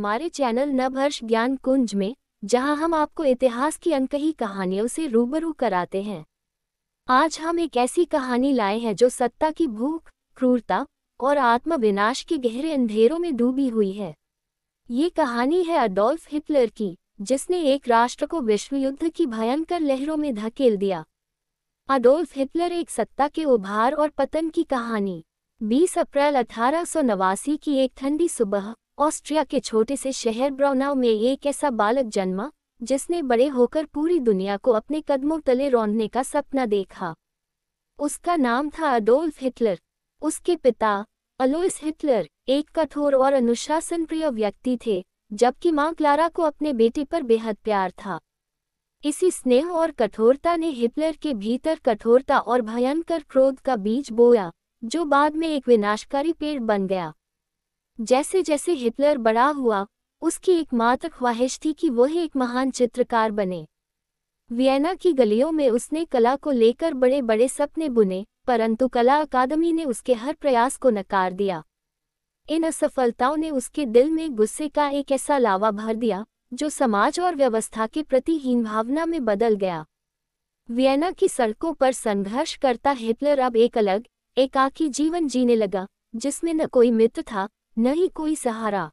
हमारे चैनल नवहर्ष ज्ञान कुंज में जहां हम आपको इतिहास की अनकही कहानियों से रूबरू कराते हैं आज हम एक ऐसी कहानी लाए हैं जो सत्ता की भूख क्रूरता और आत्मविनाश के गहरे अंधेरों में डूबी हुई है ये कहानी है अडोल्फ हिटलर की जिसने एक राष्ट्र को विश्व युद्ध की भयंकर लहरों में धकेल दिया अडोल्फ हिटलर एक सत्ता के उभार और पतन की कहानी 20 अप्रैल अठारह की एक ठंडी सुबह ऑस्ट्रिया के छोटे से शहर ब्राउनाव में एक ऐसा बालक जन्मा जिसने बड़े होकर पूरी दुनिया को अपने कदमों तले रौंदने का सपना देखा उसका नाम था अडोल्फ हिटलर उसके पिता अलोइस हिटलर एक कठोर और अनुशासन प्रिय व्यक्ति थे जबकि माँ क्लारा को अपने बेटे पर बेहद प्यार था इसी स्नेह और कठोरता ने हिटलर के भीतर कठोरता और भयंकर क्रोध का बीज बोया जो बाद में एक विनाशकारी पेड़ बन गया जैसे जैसे हिटलर बड़ा हुआ उसकी एकमात्र ख्वाहिश थी कि वह एक महान चित्रकार बने वियना की गलियों में उसने कला को लेकर बड़े बड़े सपने बुने परंतु कला अकादमी ने उसके हर प्रयास को नकार दिया इन असफलताओं ने उसके दिल में गुस्से का एक ऐसा लावा भर दिया जो समाज और व्यवस्था के प्रति हीन भावना में बदल गया वियना की सड़कों पर संघर्ष करता हिटलर अब एक अलग एकाकी जीवन जीने लगा जिसमें न कोई मित्र था नहीं कोई सहारा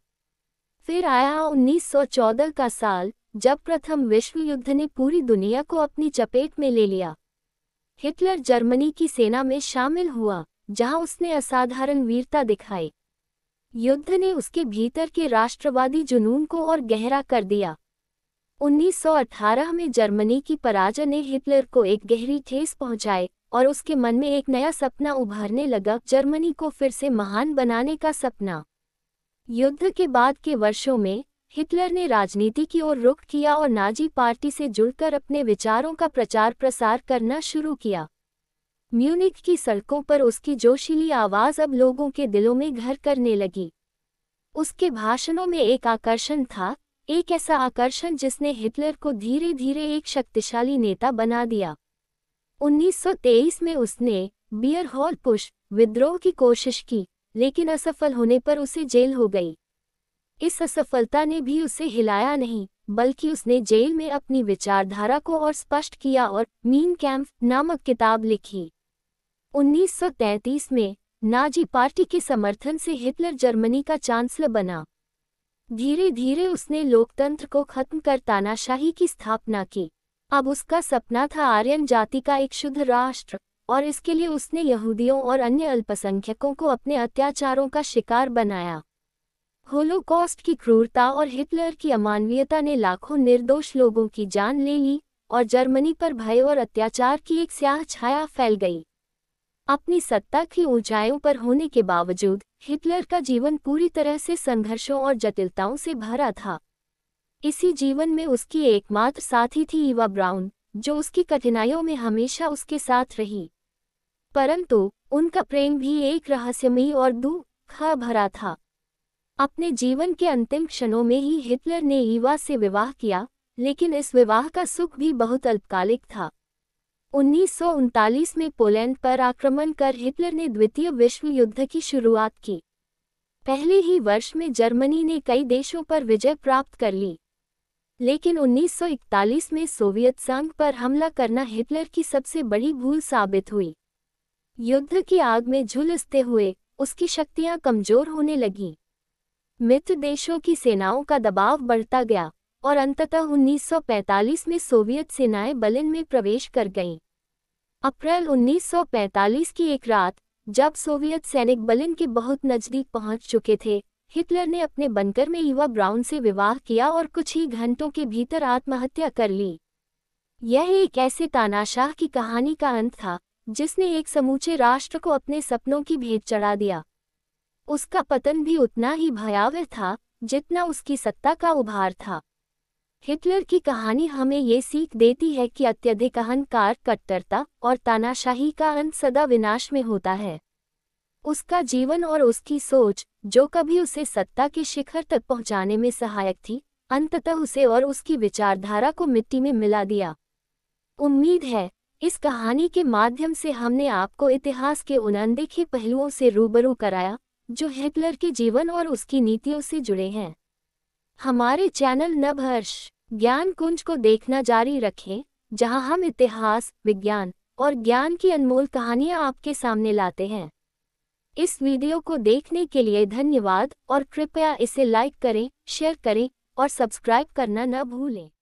फिर आया 1914 का साल जब प्रथम विश्व युद्ध ने पूरी दुनिया को अपनी चपेट में ले लिया हिटलर जर्मनी की सेना में शामिल हुआ जहां उसने असाधारण वीरता दिखाई युद्ध ने उसके भीतर के राष्ट्रवादी जुनून को और गहरा कर दिया 1918 में जर्मनी की पराजय ने हिटलर को एक गहरी ठेस पहुंचाई और उसके मन में एक नया सपना उभरने लगा जर्मनी को फिर से महान बनाने का सपना युद्ध के बाद के वर्षों में हिटलर ने राजनीति की ओर रुख किया और नाजी पार्टी से जुड़कर अपने विचारों का प्रचार प्रसार करना शुरू किया म्यूनिक की सड़कों पर उसकी जोशीली आवाज़ अब लोगों के दिलों में घर करने लगी उसके भाषणों में एक आकर्षण था एक ऐसा आकर्षण जिसने हिटलर को धीरे धीरे एक शक्तिशाली नेता बना दिया 1923 में उसने बियर हॉल पुश विद्रोह की कोशिश की लेकिन असफल होने पर उसे जेल हो गई इस असफलता ने भी उसे हिलाया नहीं बल्कि उसने जेल में अपनी विचारधारा को और स्पष्ट किया और मीन कैम्प नामक किताब लिखी 1933 में नाजी पार्टी के समर्थन से हिटलर जर्मनी का चांसलर बना धीरे धीरे उसने लोकतंत्र को खत्म कर तानाशाही की स्थापना की अब उसका सपना था आर्यन जाति का एक शुद्ध राष्ट्र और इसके लिए उसने यहूदियों और अन्य अल्पसंख्यकों को अपने अत्याचारों का शिकार बनाया होलोकॉस्ट की क्रूरता और हिटलर की अमानवीयता ने लाखों निर्दोष लोगों की जान ले ली और जर्मनी पर भय और अत्याचार की एक स्याह छाया फैल गई अपनी सत्ता की ऊंचाइयों पर होने के बावजूद हिटलर का जीवन पूरी तरह से संघर्षों और जटिलताओं से भरा था इसी जीवन में उसकी एकमात्र साथी थी ईवा ब्राउन जो उसकी कठिनाइयों में हमेशा उसके साथ रही परंतु उनका प्रेम भी एक रहस्यमयी और दुख भरा था अपने जीवन के अंतिम क्षणों में ही हिटलर ने ईवा से विवाह किया लेकिन इस विवाह का सुख भी बहुत अल्पकालिक था उन्नीस में पोलैंड पर आक्रमण कर हिटलर ने द्वितीय विश्व युद्ध की शुरुआत की पहले ही वर्ष में जर्मनी ने कई देशों पर विजय प्राप्त कर ली लेकिन 1941 में सोवियत संघ पर हमला करना हिटलर की सबसे बड़ी भूल साबित हुई युद्ध की आग में झुलसते हुए उसकी शक्तियां कमजोर होने लगीं मित्र देशों की सेनाओं का दबाव बढ़ता गया और अंततः 1945 में सोवियत सेनाएं बलिन में प्रवेश कर गईं अप्रैल 1945 की एक रात जब सोवियत सैनिक बलिन के बहुत नज़दीक पहुंच चुके थे हिटलर ने अपने बनकर में युवा ब्राउन से विवाह किया और कुछ ही घंटों के भीतर आत्महत्या कर ली यह एक ऐसे तानाशाह की कहानी का अंत था जिसने एक समूचे राष्ट्र को अपने सपनों की भेंट चढ़ा दिया उसका पतन भी उतना ही भयावह था जितना उसकी सत्ता का उभार था हिटलर की कहानी हमें ये सीख देती है कि अत्यधिक अहंकार कट्टरता और तानाशाही का अंत सदा विनाश में होता है उसका जीवन और उसकी सोच जो कभी उसे सत्ता के शिखर तक पहुंचाने में सहायक थी अंततः उसे और उसकी विचारधारा को मिट्टी में मिला दिया उम्मीद है इस कहानी के माध्यम से हमने आपको इतिहास के उन अनदेखे पहलुओं से रूबरू कराया जो हिटलर के जीवन और उसकी नीतियों से जुड़े हैं हमारे चैनल नभहर्ष ज्ञान कुंज को देखना जारी रखें जहां हम इतिहास विज्ञान और ज्ञान की अनमोल कहानियां आपके सामने लाते हैं इस वीडियो को देखने के लिए धन्यवाद और कृपया इसे लाइक करें शेयर करें और सब्सक्राइब करना न भूलें